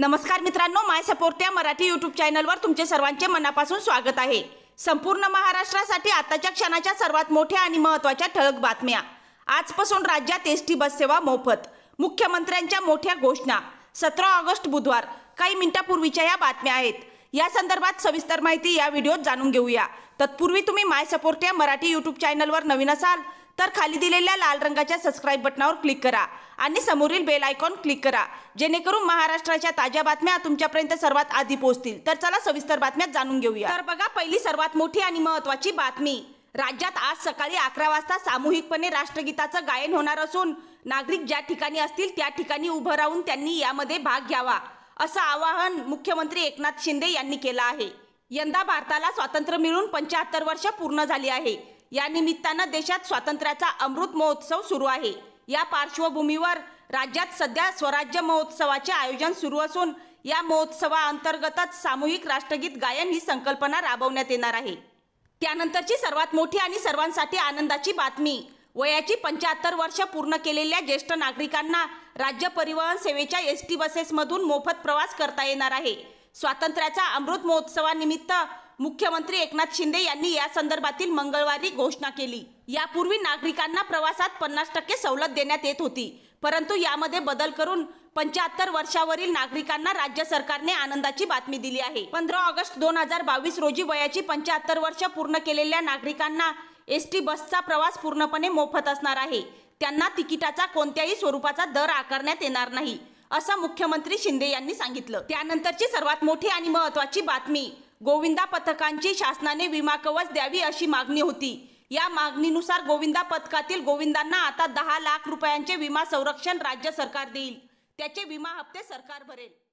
नमस्कार मित्रांनो माय सपोर्ट या मराठी यूट्यूब चॅनलवर तुमचे सर्वांचे मनापासून स्वागत आहे संपूर्ण महाराष्ट्रासाठी आताच्या क्षणाच्या सर्वात मोठ्या आणि महत्त्वाच्या ठळक बातम्या आजपासून राज्यात एस टी बससेवा मोफत मुख्यमंत्र्यांच्या मोठ्या घोषणा सतरा ऑगस्ट बुधवार काही मिनिटांपूर्वीच्या या बातम्या आहेत या संदर्भात सविस्तर माहिती या व्हिडिओत जाणून घेऊया तत्पूर्वी तुम्ही माय सपोर्ट या मराठी यूट्यूब चॅनलवर नवीन असाल तर खाली दिलेल्या लाल रंगाच्या सबस्क्राईब बटनावर क्लिक करा आणि समोरील बेल आयकॉन क्लिक करा जेणेकरून महाराष्ट्राच्या ताज्या बातम्या तुमच्यापर्यंत सर्वात आधी पोहोचतील तर चला सविस्तर बातम्या जाणून घेऊया तर बघा पहिली सर्वात मोठी आणि महत्वाची बातमी राज्यात आज सकाळी अकरा वाजता सामूहिकपणे राष्ट्रगीताचं गायन होणार असून नागरिक ज्या ठिकाणी असतील त्या ठिकाणी उभं राहून त्यांनी यामध्ये भाग घ्यावा असं आवाहन मुख्यमंत्री एकनाथ शिंदे यांनी केलं आहे यंदा भारताला स्वातंत्र्य मिळून पंच्याहत्तर वर्ष पूर्ण झाली आहे या निमित्तानं देशात स्वातंत्र्याचा अमृत महोत्सव सुरू आहे या पार्श्वभूमीवर राज्यात सध्या स्वराज्य महोत्सवाचे आयोजन सुरू असून या महोत्सवाअंतर्गतच सामूहिक राष्ट्रगीत गायन ही संकल्पना राबवण्यात येणार आहे त्यानंतरची सर्वात मोठी आणि सर्वांसाठी आनंदाची बातमी वयाची पंच्याहत्तर वर्ष पूर्ण केलेल्या ज्येष्ठ नागरिकांना राज्य परिवहन सेवेच्या एस टी बसेसमधून मोफत प्रवास करता येणार आहे स्वातंत्र्याचा अमृत महोत्सवानिमित्त मुख्यमंत्री एकनाथ शिंदे यांनी या संदर्भातील मंगळवारी घोषणा केली यापूर्वी नागरिकांना प्रवासात पन्नास टक्के सवलत देण्यात येत होती परंतु यामध्ये बदल करून पंच्याहत्तर वर्षावरील नागरिकांना राज्य सरकारने आनंदाची बातमी दिली आहे पंधरा ऑगस्ट दोन हजार बावीस रोजी वयाची पंच्याहत्तर वर्ष पूर्ण केलेल्या नागरिकांना एस टी बसचा प्रवास पूर्णपणे मोफत असणार आहे त्यांना तिकिटाचा कोणत्याही स्वरूपाचा दर आकारण्यात येणार नाही असं मुख्यमंत्री शिंदे यांनी सांगितलं त्यानंतरची सर्वात मोठी आणि महत्वाची बातमी गोविंदा पथकांची शासनाने विमा कवच द्यावी अशी मागणी होती या मागणीनुसार गोविंदा पथकातील गोविंदांना आता दहा लाख रुपयांचे विमा संरक्षण राज्य सरकार देईल त्याचे विमा हप्ते सरकार भरेल